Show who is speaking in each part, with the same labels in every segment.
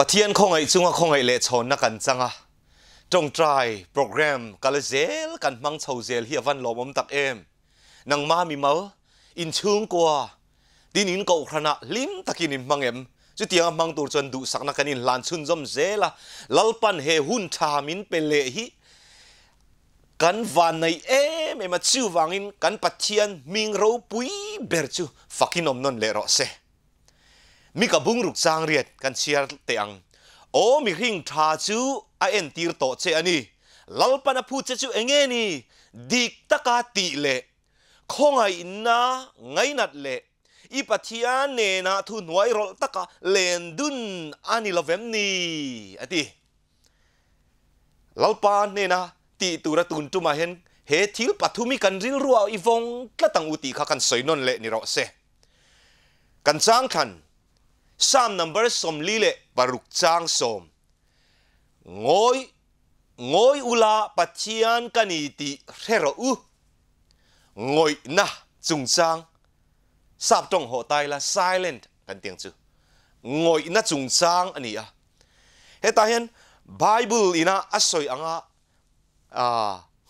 Speaker 1: ปะเทียนคงไอจุงคงไอเลชนนักกันจังอะจงทรายโปรแกรมกาลเซลกันมังเชาเซลเฮียวันหลอมอมตักเอมนังมามีเมาอินชุงกัวดินินกอุครนาลิมตะกินินมังเอ็มจุดยังมังตัวจนดุสักนักนินลานชุนจอมเซละลัลปันเฮหุนทามินเปเลฮีกันวันในเอ็มเอ็มมาชิววังอินกันปะเทียนมิงรูปุยเบิร์จูฟักินอมนนเลรอเซมีกับบุ้งรุกจางเรียดกันเชียร์เตียงโอ้มีริงทาจูไอเอ็นตีรโตเชอันนี้ลลปนพูดจะจูเองเงนี่ดิกตะกาติเละคงไงนะไงนัดเละอีปัทยาเนนะทุนไวรตะกาเลนดุนอันนี้เราเวมนี่อไิลลปานเนนะตีตุระตุนตุมาเห็นเฮทิลปัทุมิกันริลรัวอีฟงกระตังอุติขากันสอยนนเละนี่เราเซกันจ้างคัน sam number som lile paruk chang som ngoi ngoi ula pachian kani ti rero u ngoi na chung chang sap trong ho tai la silent kan tiếng chu ngoi na chung chang ani a he ta hen bible ina asoy anga à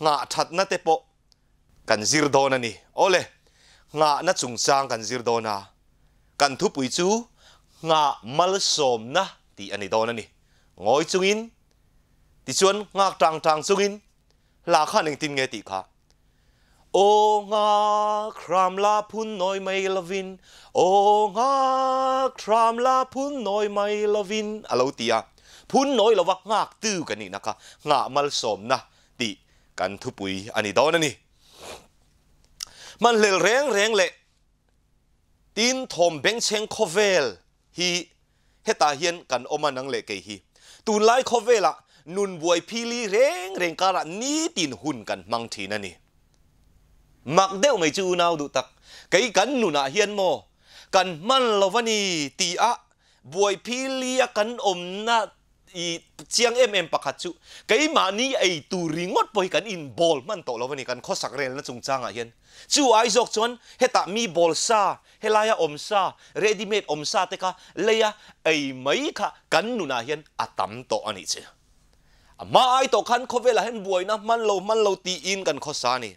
Speaker 1: nga that na te po kan zir don ani ole nga na chung chang kan zir don kan thu pui chu งาเมลสโอมนะตีอันนี้โดนนั้นนี่งอยจุงอินติชวนงาจางจางจุงอินลาข้าหนึ่งตินไงติค่ะโอ้งาครามลาพุ่นน้อยไม่ละวินโอ้งาครามลาพุ่นน้อยไม่ละวินอะไรตีอ่ะพุ่นน้อยละวักงาตื้อกันนี่นะคะงาเมลสโอมนะติกันทุบุยอันนี้โดนนั้นนี่มันเลรงแรงเลยตีนทอมเบงเชงคเวลฮีเฮตาเฮียนกันอมานังเลเกฮีตูไลคอเวละ นุนบวยพิลีเร่งเร่งการะนี้ตินหุ่นกันมังทีนั่นนี่ มักเดวไม่จูนาวดูตักไกกันนุนาเฮียนโมกันมันลวันีตีอะบวยพิลีกันอมนา i chiang mm pakhat chu cái mà ni ai tu ringot poi kan in ball man to lovani kan kho sak rel na chung changa hian chu ai jok chon heta mi ball sa helaya om sa ready made om sa te ka leya ai mai kha kan nu na hian atam to ani che ama ai to khan kho vela hen buai na man lo man lo ti in kan kho sa ni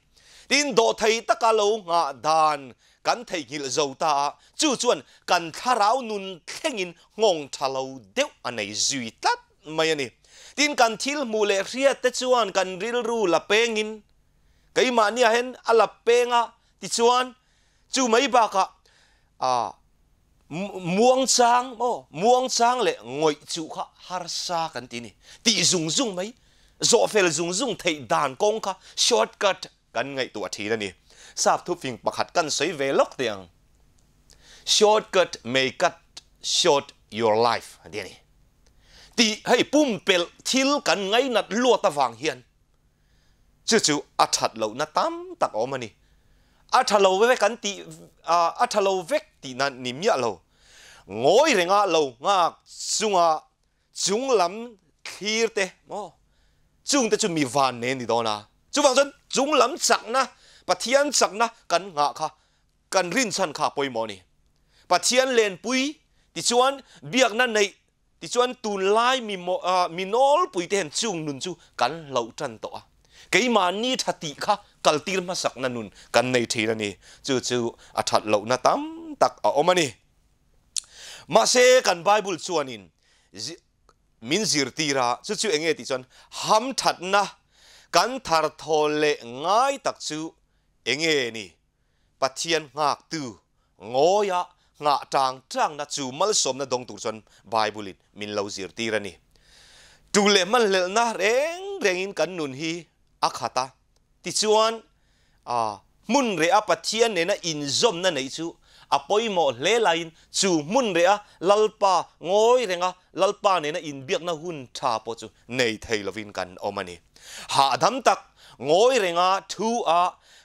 Speaker 1: tin do thei takalo nga dan kan thei ngil zo ta chu chuan kan tharau nun thengin ngong thalo deu anei zui tat ไม่นี่ตินกันทิลมูเลเรียตชวนกันริลรูละเปงินไกมาเนี่ยเห็นอละเปงะติชวนจูไม่บากะอ่าม่วงช้างโอ้ม่วงช้างเลยงอยจูค่ะฮาร์ซากันทีนี่ตีซุงซุงไหมโซเฟลซุงซุงไทยด่านกงค่ะช็อตกัดกันไงตัวทีนั่นนี่ทราบทุกสิ่งประคัดกันสวยเวลกเตียง shortcut may cut short your life เดี๋ยวนี้ ti hay pum pel thil kan ngai nat lua ta vang hiền, chu chu a that lâu na tam tak omani a tha lo ve kan ti a tha lo vek ti na nim ya lo ngoi renga lo nga sunga chung à, lam khir te mo chung te chu mi van ne ni do na chu wang chân chung lam chak na pathian chak na kan nga kha kan rin san kha poi mo ni pathian len pui ti chuan biak na nei thì cho anh tùn lai mi mo à mi nol bùi tên chung nun chu cắn lậu chân tọa cái mà ni thật tị khá cần tin mà sặc nan nun cần này thì này chú chú chứ à thật lâu na tam tắc ở à, ôm anh mà sẽ cần bible cho anh à in min zir ti ra chú chứ anh ấy thì cho anh ham thật na cần thar thô lệ ngay tắc chú anh ấy nè bắt thiên ngạc từ ngô ya nga tang trang na chu mal som na dong tur chon bible min lo zir ti rani tu le mal le na reng reng in kan nun hi akhata ti chuan a à, mun re a pathian ne na in zom na nei chu apoi à, mo le lain chu mun re a lalpa ngoi renga lalpa ne na in biak na hun tha po chu nei thei lovin kan omani à ha dham tak ngoi renga thu a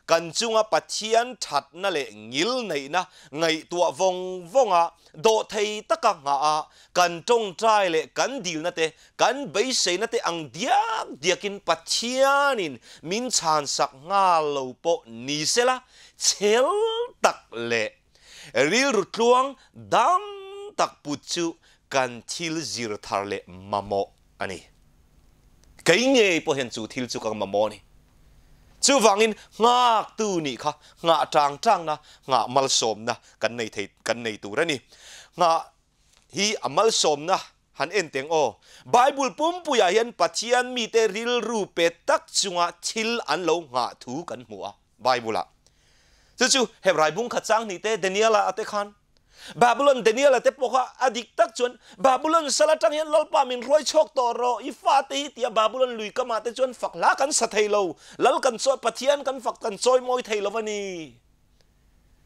Speaker 1: kan chunga pathian that na le ngil này na ngày tua vong vong vonga do thei taka nga à cần trông trai le kan dil na te kan bei sei na te ang diak diakin pathianin min chan sak nga lo po ni sela chel tak le ril rutluang dam tak puchu kan thil zir thar mò anh ấy cái nghề po hiện chủ thil chu kang mò ni ชื่อฟังอินงากตูนี่ค่ะงาจางจางนะงากมลสมนะกันในที่กันในตัวนี่งากฮีอมัลสมนะฮันเอ็นเตงโอไบบิลปุ่มปุยเห็นปัจจัยมีแต่ริลรูเปตักจงอาชิลอันโลวงักถูกันหัวไบบิลละชื่อเฮบรายบุ้งขจังนี่เตเดนิเอลอาเตคัน Babylon Daniel te poka adik tak chon Babylon salatang yan lalpa min roi chok to ro ifa te hi tia Babylon lui ka mate chon fakla kan sa thailo lal kan so pathian kan fak kan soi moi thailo wani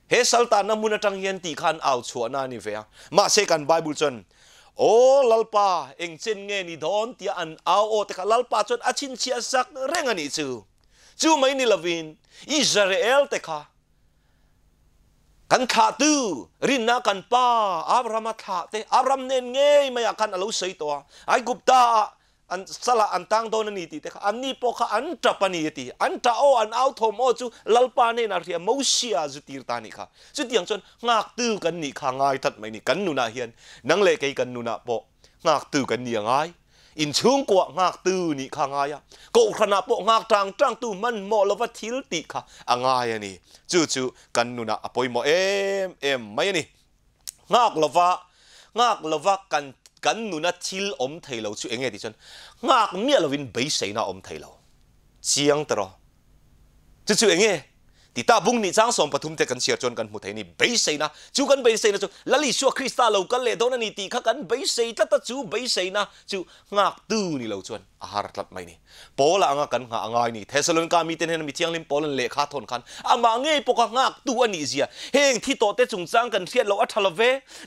Speaker 1: he salta na munatang yan ti khan au chuana ni ve ma se kan bible chon o lalpa eng chen nge ni don tia an ao o te ka lalpa chon achin chia sak renga ni chu chu mai ni lavin Israel te kha กันขาตูรินนากันป้าอับรามาถาเตอับรามเนนเงยไม่อยากกันอาลูใส่ตัวไอ้กุบตาอันสละอันตั้งโดนนี่ตีแต่อันนี้พอค้าอันจับปนี่ตีอันจ้าโออันเอาทมโอจูลลปานีนารียมูเชียจุตีรตานี่ค่ะจุดยังจนงากตื้อกันนี่ค่ะง่ายทัดไม่นี่กันนูนาเฮียนนังเลกกันนูนาโปงากตื้อกันนี่ง่ายอินชวงกว่างากตื่นี่ข้างายะก็ขณะปกงากจางจางตูมันหมอลวทิลติค่ะอ่างายนี่จู่จู่กันนุนะอภัยหมอเอ็มเอ็มไม่นี่งากลวะงากลวะกันกันนุนะทิลอมไทยเราชื่อเองไงดิฉันงากเนี่ยเราวินเบสเซน่าอมไทยเราเชียงตรอจู่จู่เองไงตีตาบุ้งนี่จ้างสมปฐุมเจกันเสียจนกันหมดเฮนี่เบสเซนะจูกันเบสเซนะจูลล่ชัวคริสตาเรากันเลยโดนนี่ตีขัากันเบสเซตัดจูเบสเซนะจูงักตู้นี่เราชวนอาหารตัดไม่นี่ปอละงักกันงักง่ายนี่เทสลอนกามีเตนเฮนมีเที่ยงลิมปอลนเลขาทนกันอามาเงยปกงักตู้อันนี้เสียเฮงที่โตเตจุงจ้างกันเสียเราอัทลเว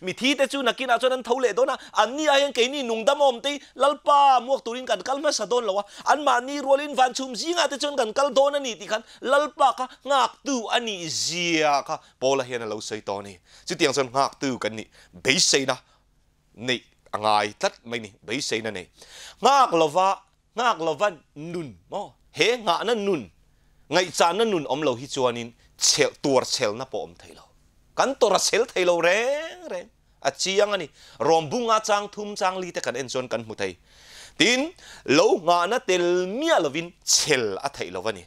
Speaker 1: มีที่เตจูนักกินอาจนั้นเท่าเลยโดนนะอันนี้อายังเกนี่นุ่งดำอมตีลลป้ามวกตุรินกันกัลมาสะดนเราอันมานี่รัวลินฟันชุมจีงอาเตจนกันกัลโดนนี่ตีคันลลปากงัก ngạc tu ani zia ka bola hian lo sei to ni chu tiang san ngạc tu kan ni be sei na ni angai tat mai ni be sei na nei ngak lova ngak lova nun mo he nga na nun ngai cha na nun om lo hi chuanin chel tur chel na po om thailo kan tora chel thailo re re a chiang ani rombunga chang thum chang li te anh Sơn kan mu thấy. tin lâu nga na tel mia lovin chel a thailo vani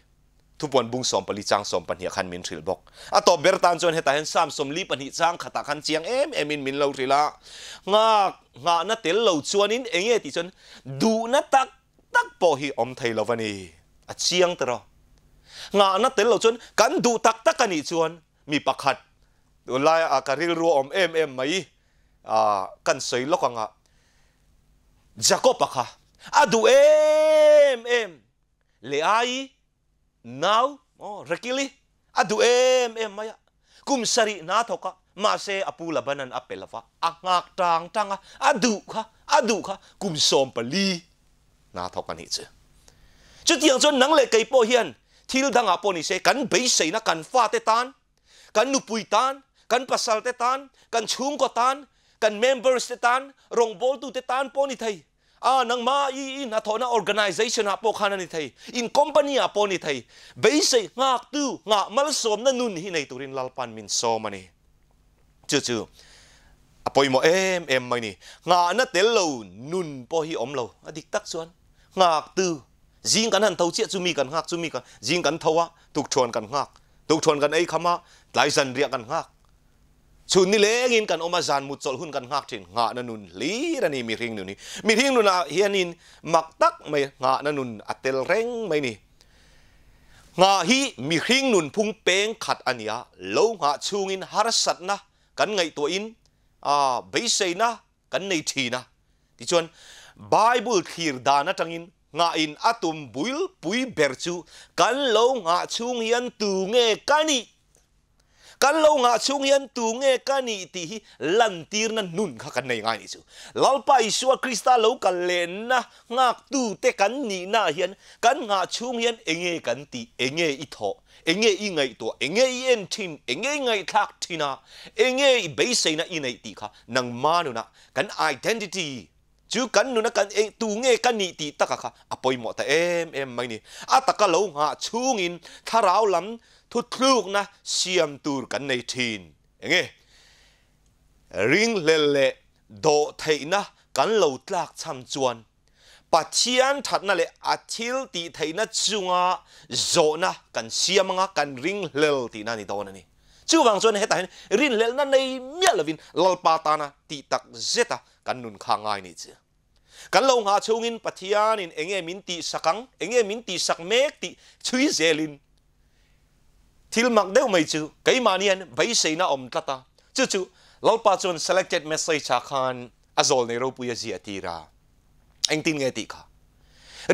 Speaker 1: ทุบวันบุงสอมปลิจังสอมปัญหาขันมินทริลบกอะตบเบรตันจนเหตุเห็นสามสมลีปัญหาจังขัาขันเจียงเอ็มเอ็มินมินเลาทริละงากงานัดเตลเลาชวนินเองเอติจนดูนัดตักตักปอฮีอมไทยลลวันีอะเจียงตรองานัดเตลเลาชวนกันดูตักตักกันอีชวนมีปากขัดลายอาการิลรัวอมเอ็มเอ็มไหมอ่ากันสวยลกงะจักก็ปักะอะดูเอ็มเอ็มเลไอ now oh rakili adu em em maya kum sari na thoka ma se apula banan apelava angak tang tanga adu kha adu kha kum som pali na thoka ni chu chu tiang chon nang le kai po hian thil danga po ni se kan be sei na kan fa te tan kan nu pui tan kan pasal te tan kan chung ko tan kan members te tan rong bol tu te tan po ni thai ah nang ma i in ato na organization apo kana ni thai in company apo ni thai beise ngak tu nga mal som na nun hi nei turin lalpan min so mani chu chu apoi mo em em mai ni nga na tel lo nun po hi om lo adik tak chuan ngak tu jing kan han thau che chu mi kan ngak chu mi kan jing kan thowa tuk thon kan ngak tuk thon kan ei khama lai san ria kan ngak ชุนนี่เลงินกันอมาจานมุดจลหุ่นกันหักถิ่นงะนันุนลีนันี่มีริงนุนี่มีริงนุนอะเฮียนินมักตักไม่งะนันุนอัตเตลเร่งไม่นี่งาฮีมีริงนุนพุงเป้งขัดอันยาลโลงาชูงินฮารสัตนะกันไงตัวอินอ่าเบสเซนะกันในทีนะที่ชวนไบเบิลขีดานะจังอินงาอินอัตุมบุลปุยเบร์จูกันโลงาชูงยันตูเงกันอีกันเรางาชงยันตุงเอกันนี่ที่ลันตีร์นันนุนข้กันในงานนี้สูลลไปชัวคริสตาเรากันเลนนะงากตูเตกันนี่น่าเฮียนกันงาชงยันเองเอกันตีเองเออิทอเองเออีไงตัวเองเอเอ็นทิมเองเอไงทักทีนะเองเอเบสเซนะอีไงตีค่ะนังมานุนะกันไอเดนติตี้จูกันนุนะกันเอตูเงกันนี่ตีตะค่ะอปอยหมดแต่เอ็มเอ็มไม่นี่อ่ะตะกะเรางาชงอินทาราวลำทุดลูกนะเสียมตูรกันในทีนอย่างเงี้ยริงเลเลโดไทยนะกันเหลาตลากชำจวนปัจเจียนถัดนั่นเลยอาทิลตีไทยนะจุงอาโจนะกันเสียมงากันริงเลลตีนั่นนี่ตัวนั่นนี่จู่บางส่วนเหตุนั้นริงเลลนั่นในเมียลวินลลปาตานะตีตักเจตากันนุนข้างไงนี่เจ้กันลงหาชงอินปัจเจียนินเองเอมินตีสักังเองเอมินตีสักเมกตีชุยเซลิน thil mak deu mai chu kai mani an vai sei na om tata chu chu lo pa chon selected message cha khan azol ne ro puya ji atira anh tin nghe ti kha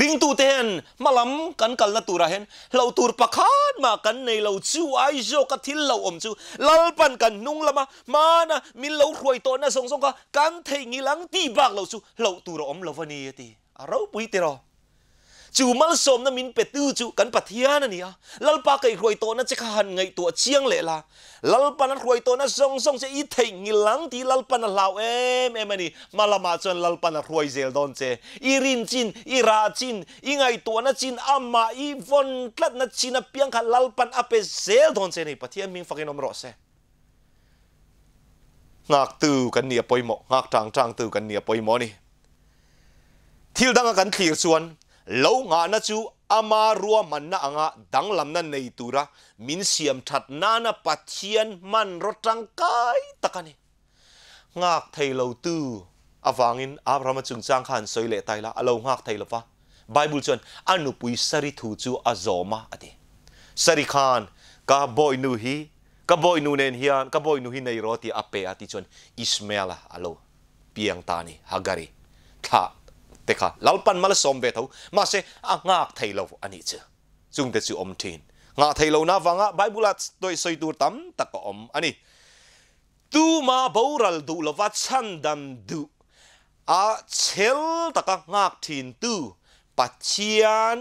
Speaker 1: ring tu ten malam kan kal na tura hen lo tur pakhat ma kan nei lau chu ai jo ka thil lo om chu lal pan kan nung lama mana min lo khroi to na song song ka kan thei lang ti bak lau chu lau tur om lo vani ti aro pui te ro จูมัลสมน้นมินเปตูจูกันปัทยานะนี่อะลลปาเกรวยโตนันจะขันไงตัวเชียงเละละลลปานันรวยโตนั้ทซงซงจะอีเทงิลังทีลลปานะลาเอมเอมนี่มาละมาจนลลปานันรวยเซลดอนเจอีรินจินอีราจินอีไงตัวนั้นจินอามาอีฟอนคลัดนั้นจินนะเพียงคันลลปานอเปเซลดอนเจนี่ปัทยามิงฟังกินอมรอเซงักตือกันเนี่ยปอยหมอกงักจางจางตือกันเนี่ยปอยหมอนี่ทิลดังกันขี่ส่วน lo nga na chu ama rua man na anga dang lam na nei tura min siam that na na pathian man ro tang kai takani ngak thei lo tu awangin abram chung chang khan soile taila alo ngak thei lo pa bible chon anu pui sari thu chu azoma ati sari khan ka boy nu hi ka boy nu nen hian ka boy nu hi nei roti ape ati chon ismael alo piang tani hagari tha แต่ค่ะเราปั้นมาละสมเบทเอามาเสอ่างากไทยเราอันนี้เจ้าจุงเดจูอมทินงากไทยเรานะวังอ่ะไบเบิลตัวสวยตัวตั้มตะก็อมอันนี้ตูมาบ่รัลดูละวัดชันดันดูอาเชลตะก็งากทินตูปัจเจียน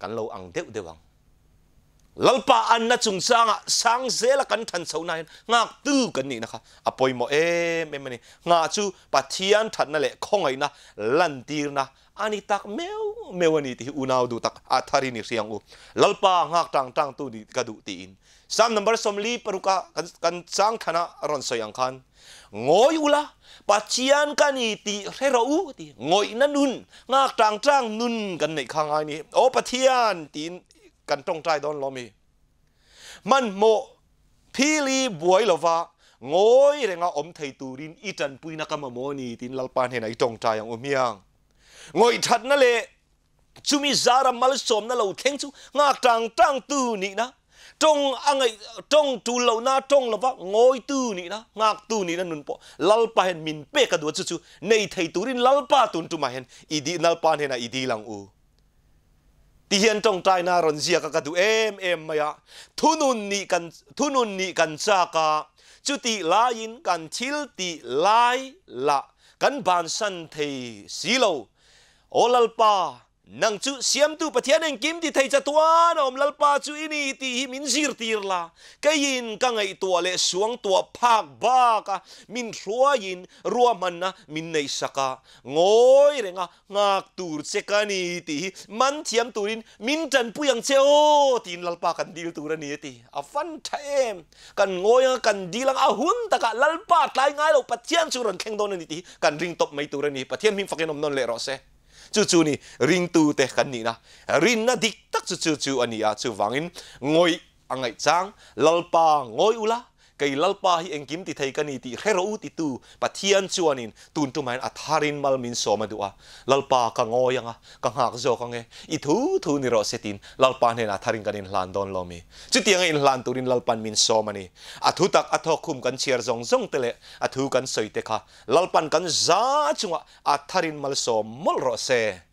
Speaker 1: กันเราอังเดียวเดียวังลลปาอันนัจุงสางะสางเซลกันทันเซวนายนงักตู้กันนี่นะคะอะปอยโมเอมเอมนี่งาจูปะทียนทันนั่นแหละคงไอ้นะลันตีร์นะอันนี้ตักเมวเมวันนี้ที่อุณาวดูตักอัธรินิเสียงอุลลปางักตังตังตูดีกระดูตีนสามนับรสมลีปรุกะกันกันสังขณะรอนเสยังคันงอยุล่ะปะเทียนกันนี่ที่เรารู้ที่งอยนั่นนุนงากตังตังนุนกันในข้างไงนี่โอ้ปะเทียนตีนกันตรงใจดอนลมีมันโมพี่ลีบวยลว่างอยเรงอมไทยตูรินอีจันปุยนักมโมนีตินลลปานเห็นไอตรงใจอย่างอมยังงอยทัดนั่นเลยจุมีจารามาลสมนั่นเราเข่งจูงากจางตั้งตูนี่นะจงอังไอจงตูเหล่านาจงละว่างอยตูนี่นะงากตูนี่นั่นนุนปอลลปาเห็นมินเปกระดวดจูจูในไทยตูรินลลปาตุนตุมาเห็นอีดีลลปานเห็นไอดีลังอู ti hian tong tai na ron zia ka ka du em em maya thunun ni kan thunun ni kan cha ka chu ti lain kan thil ti lai la kan ban san thei silo olalpa นังจุเสียมตูปะเทียนเองกิมที่ไทยจะตัวนอมลลปาจุอินีที่มินซีร์ตีร์ลาก็ยินกังไอตัวเลสวงตัวพักบ้ากะมินรัวยินรัวมันนะมินในสกะงอยเรงะงักตูร์เซกันีที่มันเทียมตูรินมินจันพุยังเซโอตีนลลปากันดีลตูรันนีที่อาฟันเทมกันงอยกันดีลังอาหุนตะกะลลปาตายง่ายเราปะเทียนสุรันแข่งโดนนี่ที่กันริงตบไม่ตูรันนีปะเทียนมินฟังยนนมนนเลรอเซ Cucu ni ring tu te khan ni na rin na dik tak cucu-cucu chu ania ya, chu wangin ngoi angai cang, lalpa ngoi ula kai lalpa hi engkim ti thai kani ti khero u ti tu pathian chuanin tun tu main atharin malmin soma duwa lalpa ka ngoyanga ka ngak zo ka nge i thu thu ni ro setin lalpa ne na tharin kanin hlan don lomi chutianga in hlan turin lalpan min soma ni athu tak atho khum kan chiar zong zong tele athu kan soite kha lalpan kan za chuwa atharin mal so mol ro se